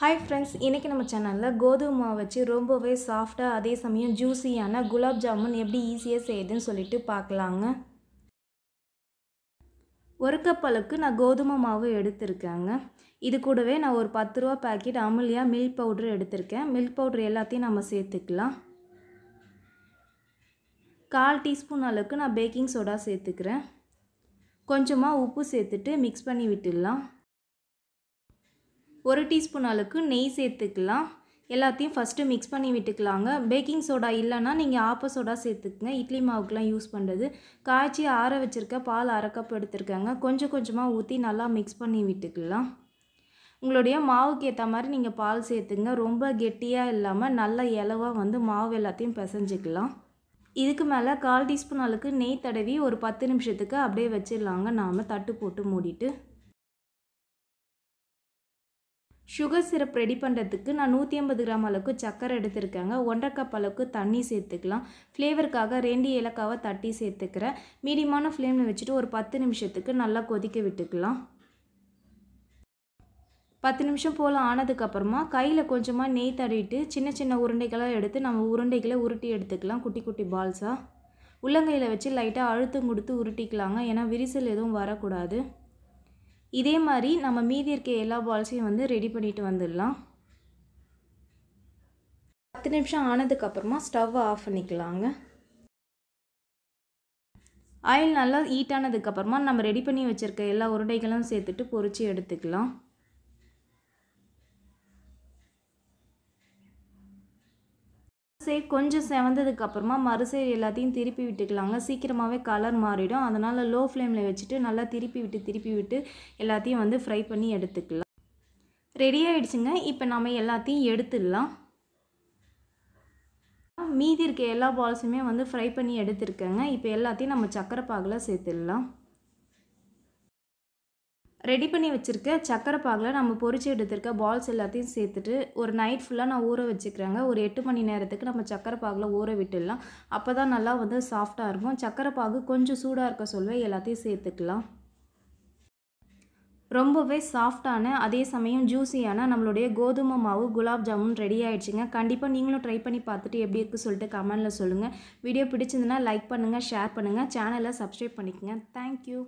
hi friends இன்றைக்கி நம்ம சேனலில் கோதுமை மாவு வச்சு ரொம்பவே சாஃப்டாக அதே சமயம் ஜூஸியான குலாப் ஜாமுன் எப்படி ஈஸியாக செய்யுதுன்னு சொல்லிட்டு பார்க்கலாங்க ஒரு கப் அளவுக்கு நான் கோதுமை மாவு எடுத்திருக்கேங்க இது கூடவே நான் ஒரு பத்து ரூபா பேக்கெட் அமுலியா மில்க் பவுட்ரு எடுத்திருக்கேன் மில்க் பவுட்ரு எல்லாத்தையும் நம்ம சேர்த்துக்கலாம் கால் டீஸ்பூன் அளவுக்கு நான் பேக்கிங் சோடா சேர்த்துக்கிறேன் கொஞ்சமாக உப்பு சேர்த்துட்டு மிக்ஸ் பண்ணி விட்டுடலாம் ஒரு டீஸ்பூன் அளவுக்கு நெய் சேர்த்துக்கலாம் எல்லாத்தையும் ஃபஸ்ட்டு மிக்ஸ் பண்ணி விட்டுக்கலாங்க பேக்கிங் சோடா இல்லைன்னா நீங்கள் ஆப்ப சோடா சேர்த்துக்குங்க இட்லி மாவுக்கெலாம் யூஸ் பண்ணுறது காய்ச்சி ஆற வச்சுருக்க பால் அரை கப் எடுத்துருக்கேங்க கொஞ்சம் கொஞ்சமாக ஊற்றி நல்லா மிக்ஸ் பண்ணி விட்டுக்கலாம் உங்களுடைய மாவுக்கு ஏற்ற மாதிரி நீங்கள் பால் சேர்த்துங்க ரொம்ப கெட்டியாக இல்லாமல் நல்ல இலவாக வந்து மாவு எல்லாத்தையும் பிசைஞ்சிக்கலாம் இதுக்கு மேலே கால் டீஸ்பூன் அளவுக்கு நெய் தடவி ஒரு பத்து நிமிஷத்துக்கு அப்படியே வச்சிடலாங்க நாம் தட்டு போட்டு மூடிட்டு சுகர் சிரப் ரெடி பண்ணுறதுக்கு நான் நூற்றி ஐம்பது கிராம் அளவுக்கு சக்கரை எடுத்திருக்கேங்க ஒன்றரை கப் அளவுக்கு தண்ணி சேர்த்துக்கலாம் ஃப்ளேவருக்காக ரெண்டு ஏலக்காவை தட்டி சேர்த்துக்கிறேன் மீடியமான ஃப்ளேமில் வச்சுட்டு ஒரு பத்து நிமிஷத்துக்கு நல்லா கொதிக்க விட்டுக்கலாம் பத்து நிமிஷம் போல் ஆனதுக்கப்புறமா கையில் கொஞ்சமாக நெய் தடவிட்டு சின்ன சின்ன உருண்டைகளாக எடுத்து நம்ம உருண்டைகளை உருட்டி எடுத்துக்கலாம் குட்டி குட்டி பால்ஸாக உள்ளங்கையில் வச்சு லைட்டாக அழுத்தம் கொடுத்து உருட்டிக்கலாங்க ஏன்னா விரிசல் எதுவும் வரக்கூடாது இதே மாதிரி நம்ம மீதி இருக்க எல்லா பால்ஸையும் வந்து ரெடி பண்ணிட்டு வந்துடலாம் பத்து நிமிஷம் ஆனதுக்கப்புறமா ஸ்டவ்வை ஆஃப் பண்ணிக்கலாங்க ஆயில் நல்லா ஹீட் ஆனதுக்கப்புறமா நம்ம ரெடி பண்ணி வச்சுருக்க எல்லா உருண்டைகளும் சேர்த்துட்டு பொறிச்சு எடுத்துக்கலாம் சைட் கொஞ்சம் செவந்ததுக்கு அப்புறமா மறு சைடு எல்லாத்தையும் திருப்பி விட்டுக்கலாங்க சீக்கிரமாகவே கலர் மாறிடும் அதனால் லோ ஃப்ளேமில் வச்சுட்டு நல்லா திருப்பி விட்டு திருப்பி விட்டு எல்லாத்தையும் வந்து ஃப்ரை பண்ணி எடுத்துக்கலாம் ரெடி ஆகிடுச்சுங்க இப்போ நம்ம எல்லாத்தையும் எடுத்துடலாம் மீதி இருக்க எல்லா பால்ஸுமே வந்து ஃப்ரை பண்ணி எடுத்துருக்கேங்க இப்போ எல்லாத்தையும் நம்ம சக்கரை பாகில் சேர்த்துடலாம் ரெடி பண்ணி வச்சுருக்க சக்கரை பாகில் நம்ம பொறிச்சு எடுத்திருக்க பால்ஸ் எல்லாத்தையும் சேர்த்துட்டு ஒரு நைட் ஃபுல்லாக நான் ஊற வச்சுக்கிறேங்க ஒரு எட்டு மணி நேரத்துக்கு நம்ம சக்கரை பாகில் ஊற விட்டுடலாம் அப்போ தான் நல்லா வந்து சாஃப்டாக இருக்கும் சக்கரை பாகு கொஞ்சம் சூடாக இருக்க சொல்லுவேன் எல்லாத்தையும் சேர்த்துக்கலாம் ரொம்பவே சாஃப்டான அதே சமயம் ஜூஸியான நம்மளுடைய கோதுமை மாவு குலாப் ஜாமுன் ரெடி ஆகிடுச்சிங்க கண்டிப்பாக நீங்களும் ட்ரை பண்ணி பார்த்துட்டு எப்படி இருக்குது சொல்லிட்டு கமெண்டில் சொல்லுங்கள் வீடியோ பிடிச்சிருந்தனா லைக் பண்ணுங்கள் ஷேர் பண்ணுங்கள் சேனலை சப்ஸ்கிரைப் பண்ணிக்கோங்க தேங்க்யூ